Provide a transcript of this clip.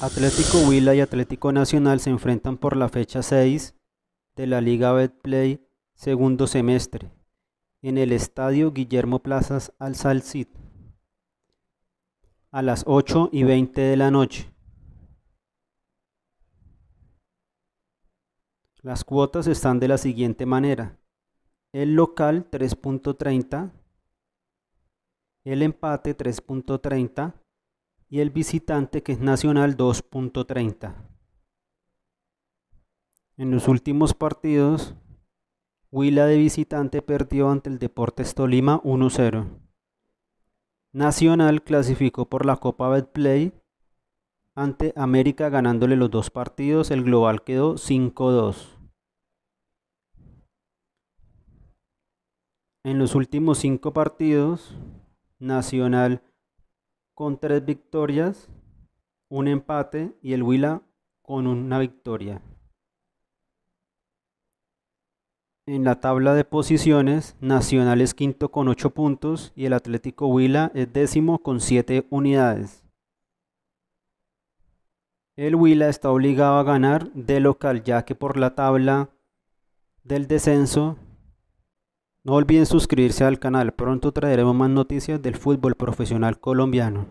Atlético Huila y Atlético Nacional se enfrentan por la fecha 6 de la Liga Betplay segundo semestre en el Estadio Guillermo Plazas al Salcid a las 8 y 20 de la noche. Las cuotas están de la siguiente manera. El local 3.30, el empate 3.30, y el visitante que es Nacional 2.30. En los últimos partidos, Huila de visitante perdió ante el Deportes Tolima 1-0. Nacional clasificó por la Copa Betplay ante América ganándole los dos partidos, el global quedó 5-2. En los últimos cinco partidos, Nacional con tres victorias, un empate y el Huila con una victoria. En la tabla de posiciones, Nacional es quinto con ocho puntos y el Atlético Huila es décimo con siete unidades. El Huila está obligado a ganar de local ya que por la tabla del descenso no olviden suscribirse al canal, pronto traeremos más noticias del fútbol profesional colombiano.